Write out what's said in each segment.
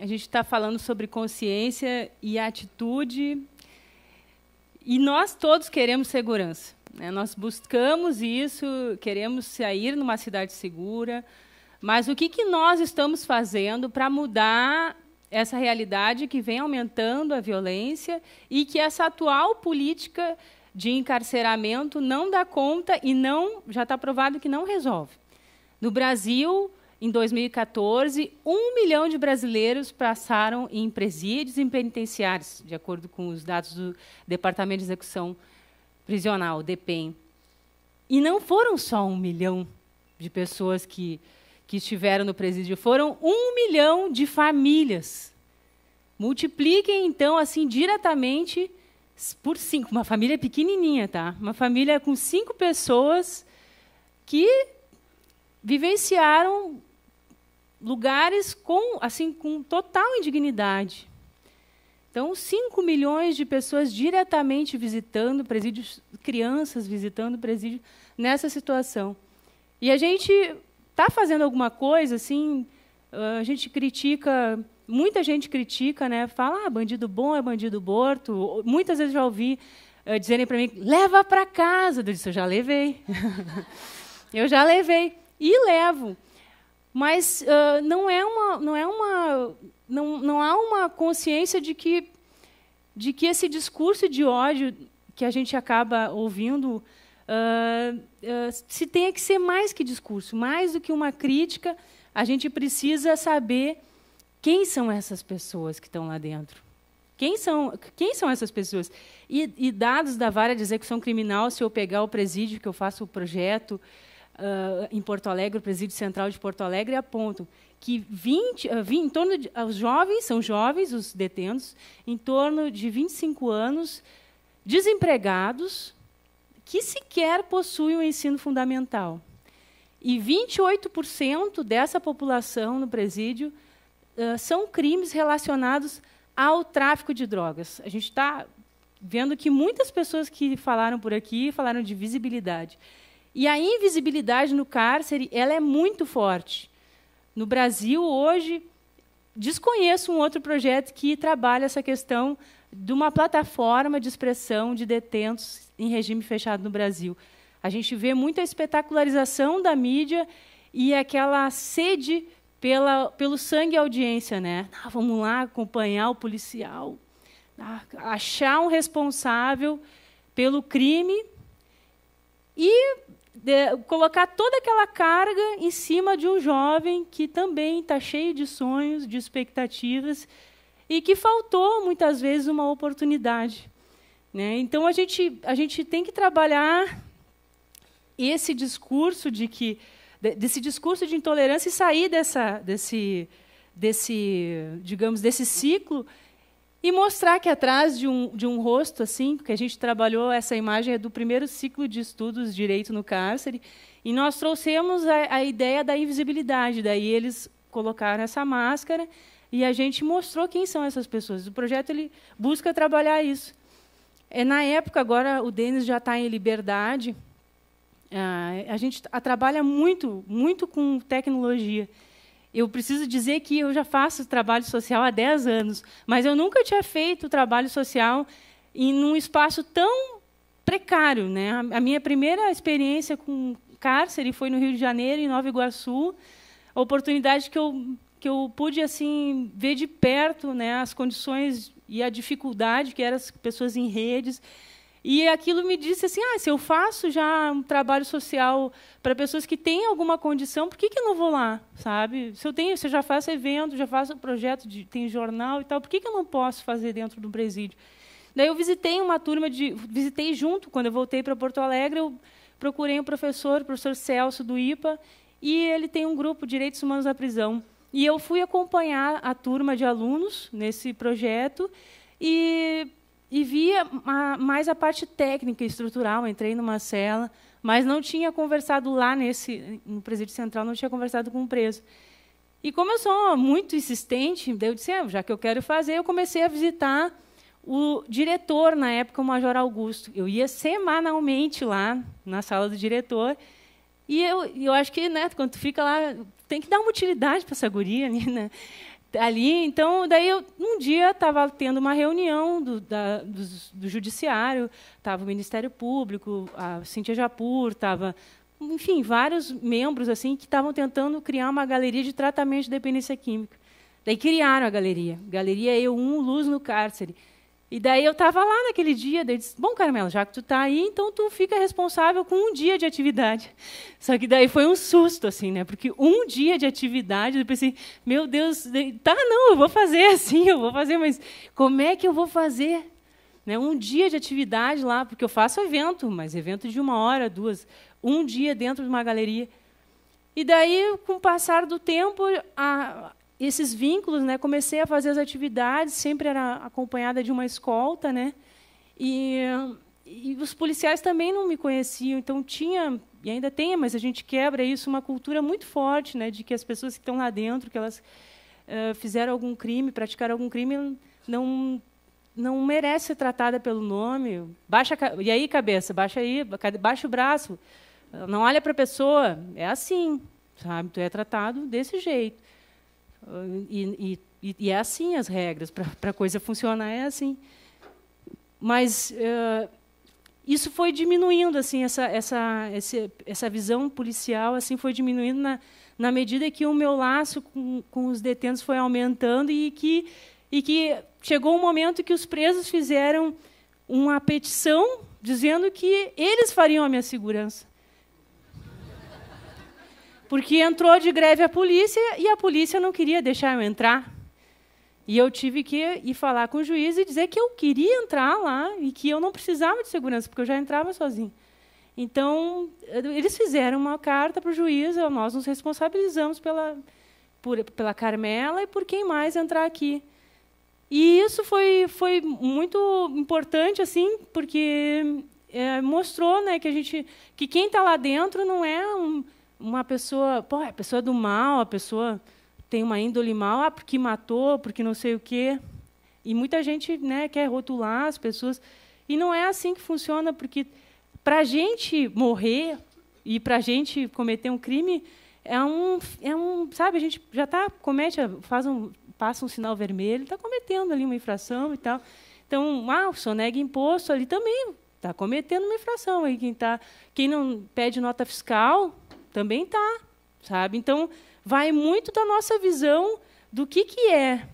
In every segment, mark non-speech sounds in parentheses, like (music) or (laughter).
A gente está falando sobre consciência e atitude. E nós todos queremos segurança. Né? Nós buscamos isso, queremos sair numa cidade segura. Mas o que, que nós estamos fazendo para mudar essa realidade que vem aumentando a violência e que essa atual política de encarceramento não dá conta e não já está provado que não resolve. No Brasil, em 2014, um milhão de brasileiros passaram em presídios e penitenciários, de acordo com os dados do Departamento de Execução Prisional, DEPEN. E não foram só um milhão de pessoas que, que estiveram no presídio, foram um milhão de famílias. Multipliquem, então, assim, diretamente por cinco. Uma família pequenininha, tá? Uma família com cinco pessoas que vivenciaram lugares com, assim, com total indignidade. Então, 5 milhões de pessoas diretamente visitando presídios, crianças visitando presídios nessa situação. E a gente está fazendo alguma coisa, assim, ah, a gente critica, muita gente critica, né? Fala, ah, bandido bom é bandido morto. Muitas vezes já ouvi uh, dizerem para mim, leva para casa. Eu disse, eu já levei. (laughs) eu já levei. E levo. Mas uh, não é uma, não é uma, não, não há uma consciência de que, de que esse discurso de ódio que a gente acaba ouvindo uh, uh, se tenha que ser mais que discurso, mais do que uma crítica. A gente precisa saber quem são essas pessoas que estão lá dentro. Quem são, quem são essas pessoas? E, e dados da vara de execução criminal, se eu pegar o presídio que eu faço o projeto, uh, em Porto Alegre, o presídio central de Porto Alegre, apontam que 20, uh, 20, em torno de, ah, os jovens, são jovens os detentos, em torno de 25 anos, desempregados, que sequer possuem o um ensino fundamental. E 28% dessa população no presídio uh, são crimes relacionados ao tráfico de drogas. A gente está vendo que muitas pessoas que falaram por aqui falaram de visibilidade. E a invisibilidade no cárcere ela é muito forte. No Brasil, hoje, desconheço um outro projeto que trabalha essa questão de uma plataforma de expressão de detentos em regime fechado no Brasil. A gente vê muita espetacularização da mídia e aquela sede pela, pelo sangue e audiência. Né? Ah, vamos lá acompanhar o policial, ah, achar um responsável pelo crime e de, colocar toda aquela carga em cima de um jovem que também está cheio de sonhos, de expectativas e que faltou muitas vezes uma oportunidade. Né? Então a gente, a gente tem que trabalhar esse discurso de que desse discurso de intolerância e sair dessa, desse, desse, digamos, desse ciclo e mostrar que atrás de um, de um rosto assim, porque a gente trabalhou essa imagem é do primeiro ciclo de estudos Direito no Cárcere, e nós trouxemos a, a ideia da invisibilidade. Daí eles colocaram essa máscara e a gente mostrou quem são essas pessoas. O projeto ele busca trabalhar isso. É, na época, agora o Denis já está em liberdade. Ah, a gente a, trabalha muito, muito com tecnologia. Eu preciso dizer que eu já faço trabalho social há 10 anos, mas eu nunca tinha feito trabalho social em um espaço tão precário. Né? A minha primeira experiência com cárcere foi no Rio de Janeiro, em Nova Iguaçu, a oportunidade que eu, que eu pude assim ver de perto né, as condições e a dificuldade que eram as pessoas em redes. E aquilo me disse assim: ah, se eu faço já um trabalho social para pessoas que têm alguma condição, por que, que eu não vou lá? Sabe? Se eu tenho, se eu já faço evento, já faço projeto, de, tem jornal e tal, por que, que eu não posso fazer dentro do presídio? Daí eu visitei uma turma de. Visitei junto, quando eu voltei para Porto Alegre, eu procurei um professor, o professor Celso do IPA, e ele tem um grupo Direitos Humanos na Prisão. E eu fui acompanhar a turma de alunos nesse projeto e e via mais a parte técnica estrutural. entrei numa cela, mas não tinha conversado lá nesse no presídio central, não tinha conversado com o preso. E como eu sou muito insistente, eu disse, ah, já que eu quero fazer, eu comecei a visitar o diretor na época, o Major Augusto. Eu ia semanalmente lá na sala do diretor. E eu, eu acho que, né, quando tu fica lá, tem que dar uma utilidade para essa guria, né? ali. Então, daí eu, um dia estava tendo uma reunião do, da, do, do judiciário, estava o Ministério Público, a Cintia Japur, estava, enfim, vários membros assim que estavam tentando criar uma galeria de tratamento de dependência química. Daí criaram a galeria, galeria Eu 1 Luz no Cárcere. E daí eu estava lá naquele dia, daí disse, bom, Carmelo já que tu está aí, então tu fica responsável com um dia de atividade. (laughs) Só que daí foi um susto, assim, né? Porque um dia de atividade, eu pensei, meu Deus, tá, não, eu vou fazer (laughs) assim, eu vou fazer, mas como é que eu vou fazer? Né? Um dia de atividade lá, porque eu faço evento, mas evento de uma hora, duas, um dia dentro de uma galeria. E daí, com o passar do tempo, a, esses vínculos, né, comecei a fazer as atividades, sempre era acompanhada de uma escolta, né, e, e os policiais também não me conheciam, então tinha e ainda tem, mas a gente quebra isso uma cultura muito forte, né, de que as pessoas que estão lá dentro, que elas uh, fizeram algum crime, praticaram algum crime, não não merece ser tratada pelo nome. Baixa e aí cabeça, baixa aí, baixa o braço, não olha para a pessoa, é assim, sabe? Tu é tratado desse jeito. E, e, e é assim as regras, para a coisa funcionar é assim. Mas uh, isso foi diminuindo, assim, essa, essa, essa visão policial assim foi diminuindo na, na medida que o meu laço com, com os detentos foi aumentando e que, e que chegou um momento que os presos fizeram uma petição dizendo que eles fariam a minha segurança. Porque entrou de greve a polícia e a polícia não queria deixar eu entrar. E eu tive que ir falar com o juiz e dizer que eu queria entrar lá e que eu não precisava de segurança, porque eu já entrava sozinho. Então, eles fizeram uma carta para o juiz, nós nos responsabilizamos pela, por, pela Carmela e por quem mais entrar aqui. E isso foi, foi muito importante, assim, porque é, mostrou né, que, a gente, que quem está lá dentro não é um uma pessoa, pô, a pessoa é do mal, a pessoa tem uma índole mal, ah, porque matou, porque não sei o quê. E muita gente né, quer rotular as pessoas. E não é assim que funciona, porque para a gente morrer e para a gente cometer um crime, é um, é um. Sabe, a gente já tá, comete, faz um, passa um sinal vermelho, está cometendo ali uma infração e tal. Então, ah, o sonega imposto ali também está cometendo uma infração. Aí quem, tá, quem não pede nota fiscal também está, sabe? Então, vai muito da nossa visão do que, que é,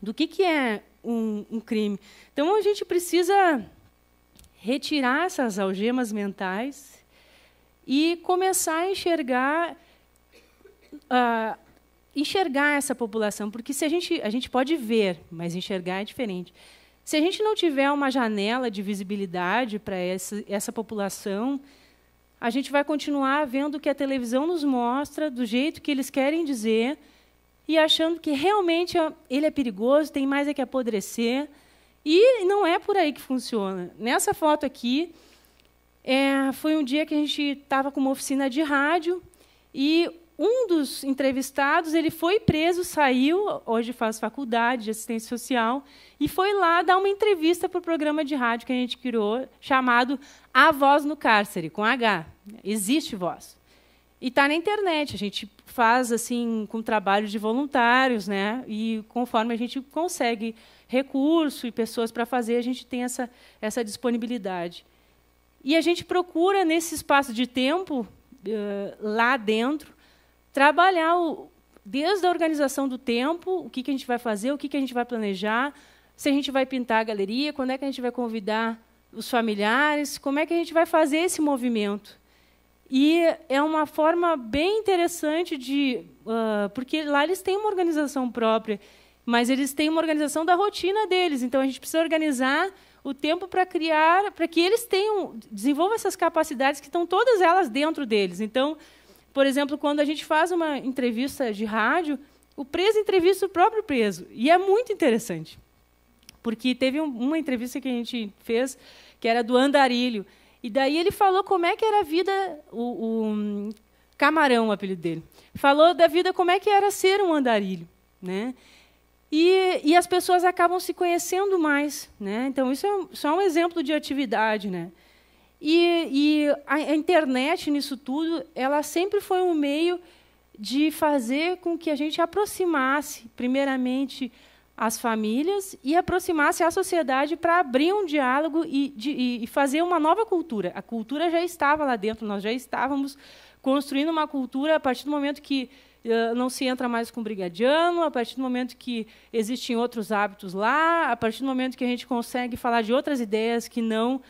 do que, que é um, um crime. Então, a gente precisa retirar essas algemas mentais e começar a enxergar uh, enxergar essa população, porque se a gente a gente pode ver, mas enxergar é diferente. Se a gente não tiver uma janela de visibilidade para essa, essa população, a gente vai continuar vendo o que a televisão nos mostra, do jeito que eles querem dizer, e achando que realmente é, ele é perigoso, tem mais é que apodrecer. E não é por aí que funciona. Nessa foto aqui, é, foi um dia que a gente estava com uma oficina de rádio e um dos entrevistados ele foi preso, saiu, hoje faz faculdade de assistência social, e foi lá dar uma entrevista para o programa de rádio que a gente criou, chamado A Voz no Cárcere, com H. Existe voz. E está na internet, a gente faz assim com trabalho de voluntários, né? E conforme a gente consegue recurso e pessoas para fazer, a gente tem essa, essa disponibilidade. E a gente procura, nesse espaço de tempo, eh, lá dentro, trabalhar o, desde a organização do tempo, o que, que a gente vai fazer, o que, que a gente vai planejar, se a gente vai pintar a galeria, quando é que a gente vai convidar os familiares, como é que a gente vai fazer esse movimento. E é uma forma bem interessante de. Uh, porque lá eles têm uma organização própria, mas eles têm uma organização da rotina deles. Então a gente precisa organizar o tempo para criar, para que eles tenham, desenvolvam essas capacidades que estão todas elas dentro deles. Então, por exemplo, quando a gente faz uma entrevista de rádio, o preso entrevista o próprio preso. E é muito interessante. Porque teve um, uma entrevista que a gente fez, que era do Andarilho. E daí ele falou como é que era a vida, o, o Camarão, o apelido dele. Falou da vida, como é que era ser um andarilho. Né? E, e as pessoas acabam se conhecendo mais. Né? Então, isso é só um exemplo de atividade. Né? E, e a, internet, nisso tudo, ela sempre foi um meio de fazer com que a gente aproximasse, primeiramente, as famílias e aproximasse a sociedade para abrir um diálogo e, de, e fazer uma nova cultura. A cultura já estava lá dentro, nós já estávamos construindo uma cultura a partir do momento que não se entra mais com o brigadiano, a partir do momento que existem outros hábitos lá, a partir do momento que a gente consegue falar de outras ideias que não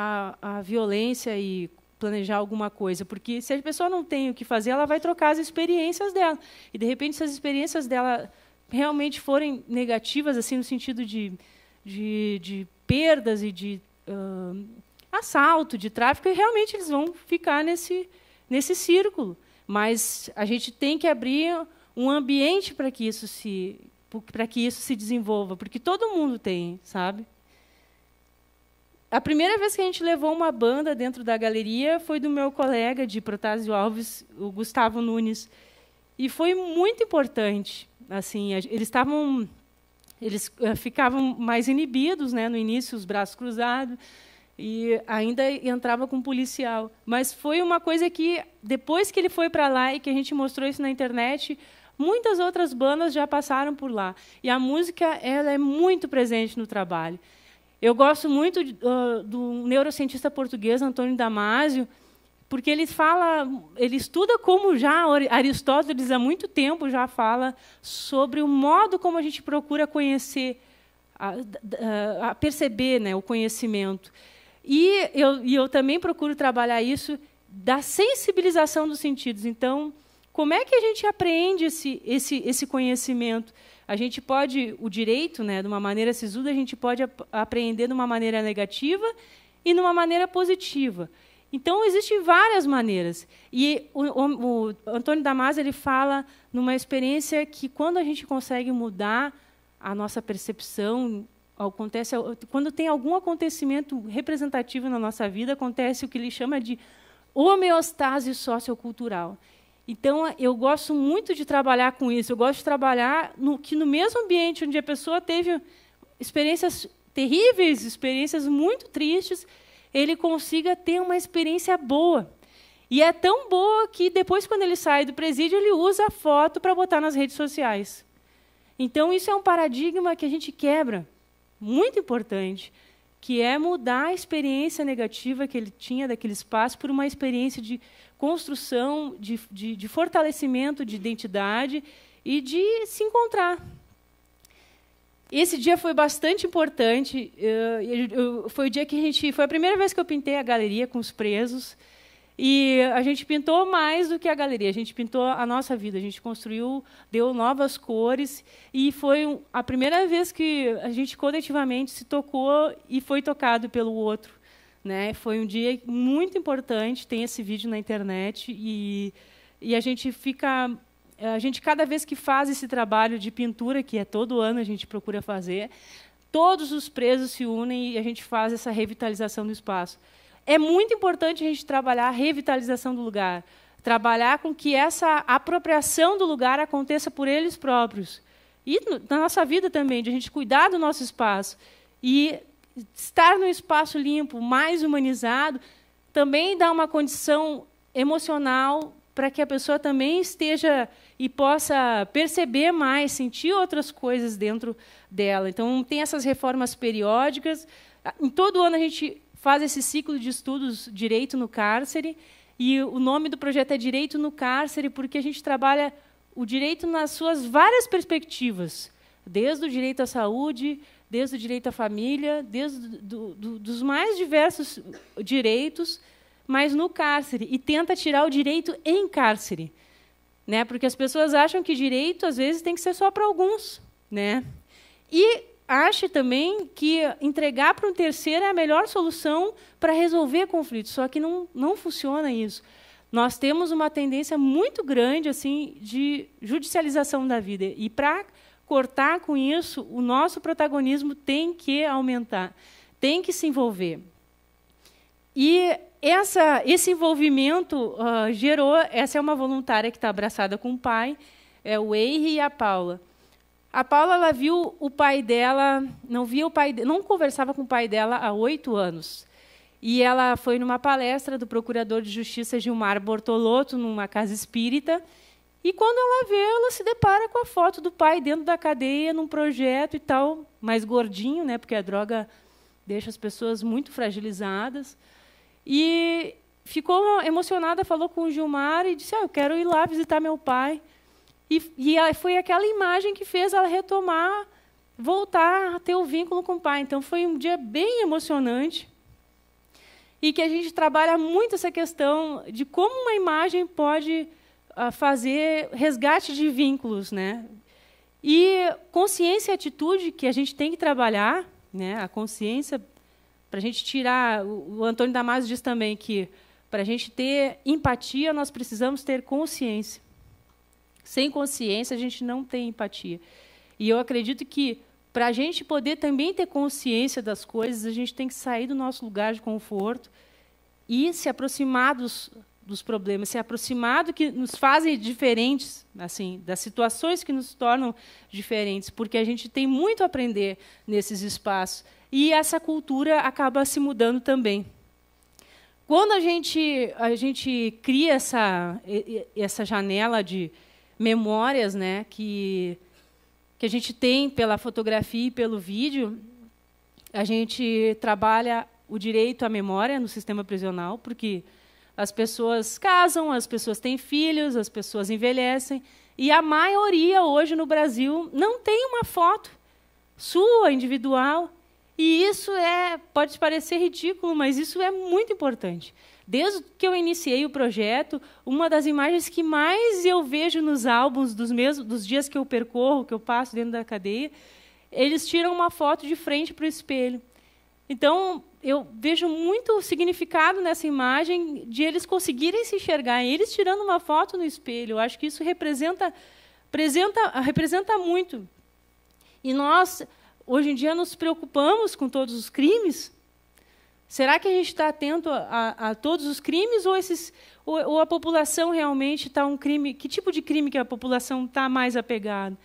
a, a violência e planejar alguma coisa, porque se a pessoa não tem o que fazer, ela vai trocar as experiências dela. E de repente, se as experiências dela realmente forem negativas, assim no sentido de, de, de perdas e de uh, assalto, de tráfico, realmente eles vão ficar nesse nesse círculo. Mas a gente tem que abrir um ambiente para que isso se para que isso se desenvolva, porque todo mundo tem, sabe? a primeira vez que a gente levou uma banda dentro da galeria foi do meu colega de Protásio Alves, o Gustavo Nunes, e foi muito importante. Assim, eles estavam, eles eh, ficavam mais inibidos, né? No início, os braços cruzados e ainda entrava com policial. Mas foi uma coisa que depois que ele foi para lá e que a gente mostrou isso na internet, muitas outras bandas já passaram por lá. E a música ela é muito presente no trabalho. Eu gosto muito uh, do neurocientista português Antônio Damasio, porque ele fala, ele estuda como já Aristóteles há muito tempo já fala sobre o modo como a gente procura conhecer, a, ah, a, perceber, né, o conhecimento. E eu, e eu também procuro trabalhar isso da sensibilização dos sentidos. Então, como é que a gente aprende esse, esse, esse conhecimento? a gente pode, o direito, né, de uma maneira sisuda, a gente pode ap apreender de uma maneira negativa e de uma maneira positiva. Então, existem várias maneiras. E o, o, o Antônio Damasio ele fala numa experiência que, quando a gente consegue mudar a nossa percepção, acontece quando tem algum acontecimento representativo na nossa vida, acontece o que ele chama de homeostase sociocultural. Então, eu gosto muito de trabalhar com isso. Eu gosto de trabalhar no que no mesmo ambiente onde a pessoa teve experiências terríveis, experiências muito tristes, ele consiga ter uma experiência boa. E é tão boa que depois, quando ele sai do presídio, ele usa a foto para botar nas redes sociais. Então, isso é um paradigma que a gente quebra, muito importante que é mudar a experiência negativa que ele tinha daquele espaço por uma experiência de construção, de, de, de fortalecimento de identidade e de se encontrar. Esse dia foi bastante importante. Eu, eu, foi o dia que a gente, foi a primeira vez que eu pintei a galeria com os presos. E a gente pintou mais do que a galeria, a gente pintou a nossa vida, a gente construiu, deu novas cores e foi a primeira vez que a gente coletivamente se tocou e foi tocado pelo outro, né? Foi um dia muito importante, tem esse vídeo na internet e e a gente fica a gente cada vez que faz esse trabalho de pintura que é todo ano a gente procura fazer, todos os presos se unem e a gente faz essa revitalização do espaço é muito importante a gente trabalhar a revitalização do lugar, trabalhar com que essa apropriação do lugar aconteça por eles próprios. E na nossa vida também, de a gente cuidar do nosso espaço. E estar num espaço limpo, mais humanizado, também dá uma condição emocional para que a pessoa também esteja e possa perceber mais, sentir outras coisas dentro dela. Então, tem essas reformas periódicas. Em todo ano a gente faz esse ciclo de estudos Direito no Cárcere, e o nome do projeto é Direito no Cárcere, porque a gente trabalha o direito nas suas várias perspectivas, desde o direito à saúde, desde o direito à família, desde do, do, dos mais diversos direitos, mas no cárcere, e tenta tirar o direito em cárcere. Né? Porque as pessoas acham que direito, às vezes, tem que ser só para alguns. Né? E acha também que entregar para um terceiro é a melhor solução para resolver conflitos, só que não, não funciona isso. Nós temos uma tendência muito grande assim de judicialização da vida e para cortar com isso, o nosso protagonismo tem que aumentar, tem que se envolver. E essa, esse envolvimento uh, gerou, essa é uma voluntária que está abraçada com o pai, é o Eire e a Paula. A Paula ela viu o pai dela, não via o pai, não conversava com o pai dela há oito anos. E ela foi numa palestra do Procurador de Justiça Gilmar Bortolotto, numa casa espírita, e quando ela vê, ela se depara com a foto do pai dentro da cadeia, num projeto e tal, mais gordinho, né, porque a droga deixa as pessoas muito fragilizadas. E ficou emocionada, falou com o Gilmar e disse: ah, Eu quero ir lá visitar meu pai. E, e foi aquela imagem que fez ela retomar, voltar a ter o vínculo com o pai. Então foi um dia bem emocionante e que a gente trabalha muito essa questão de como uma imagem pode ah, fazer resgate de vínculos, né? E consciência e atitude que a gente tem que trabalhar, né? A consciência para a gente tirar o Antônio Damasio diz também que para a gente ter empatia nós precisamos ter consciência. Sem consciência, a gente não tem empatia. E eu acredito que, para a gente poder também ter consciência das coisas, a gente tem que sair do nosso lugar de conforto e se aproximar dos, dos problemas, se aproximar do que nos fazem diferentes, assim, das situações que nos tornam diferentes, porque a gente tem muito a aprender nesses espaços e essa cultura acaba se mudando também. Quando a gente a gente cria essa essa janela de memórias né, que, que a gente tem pela fotografia e pelo vídeo, a gente trabalha o direito à memória no sistema prisional, porque as pessoas casam, as pessoas têm filhos, as pessoas envelhecem, e a maioria hoje no Brasil não tem uma foto sua individual. E isso é, pode parecer ridículo, mas isso é muito importante. Desde que eu iniciei o projeto, uma das imagens que mais eu vejo nos álbuns dos mesmos dos dias que eu percorro, que eu passo dentro da cadeia, eles tiram uma foto de frente para o espelho. Então, eu vejo muito significado nessa imagem de eles conseguirem se enxergar, eles tirando uma foto no espelho. Eu acho que isso representa, representa, representa muito. E nós, hoje em dia, nos preocupamos com todos os crimes, Será que a gente está atento a, a, todos os crimes ou, esses, ou, ou a população realmente está um crime? Que tipo de crime que a população está mais apegada?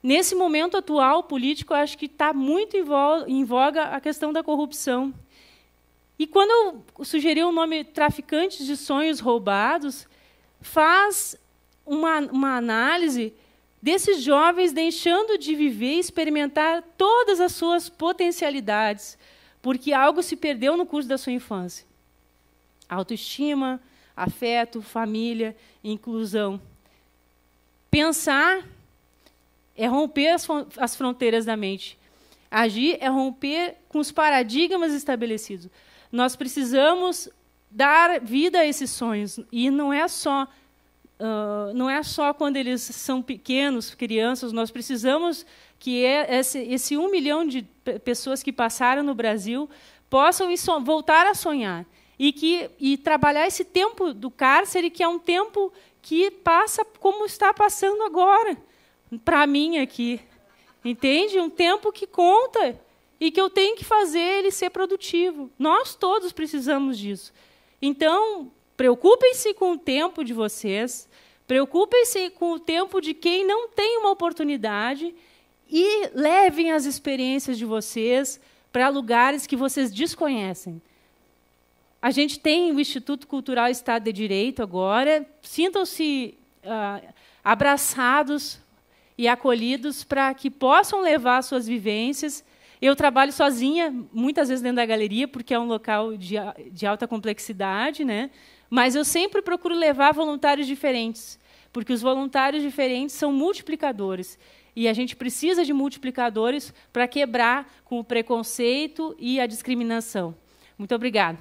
Nesse momento atual político, acho que está muito em, vo, em voga a questão da corrupção. E quando eu sugeri o nome Traficantes de Sonhos Roubados, faz uma, uma análise desses jovens deixando de viver e experimentar todas as suas potencialidades porque algo se perdeu no curso da sua infância. Autoestima, afeto, família, inclusão. Pensar é romper as, as fronteiras da mente. Agir é romper com os paradigmas estabelecidos. Nós precisamos dar vida a esses sonhos. E não é só ah, não é só quando eles são pequenos, crianças, nós precisamos que é esse, esse um milhão de pessoas que passaram no Brasil possam voltar a sonhar e que e trabalhar esse tempo do cárcere que é um tempo que passa como está passando agora para mim aqui entende um tempo que conta e que eu tenho que fazer ele ser produtivo nós todos precisamos disso então Preocupem-se com o tempo de vocês, preocupem-se com o tempo de quem não tem uma oportunidade e levem as experiências de vocês para lugares que vocês desconhecem. A gente tem o Instituto Cultural Estado de Direito agora. Sintam-se uh, abraçados e acolhidos para que possam levar suas vivências. Eu trabalho sozinha, muitas vezes dentro da galeria, porque é um local de, de alta complexidade, né? Mas eu sempre procuro levar voluntários diferentes, porque os voluntários diferentes são multiplicadores. E a gente precisa de multiplicadores para quebrar com o preconceito e a discriminação. Muito obrigada.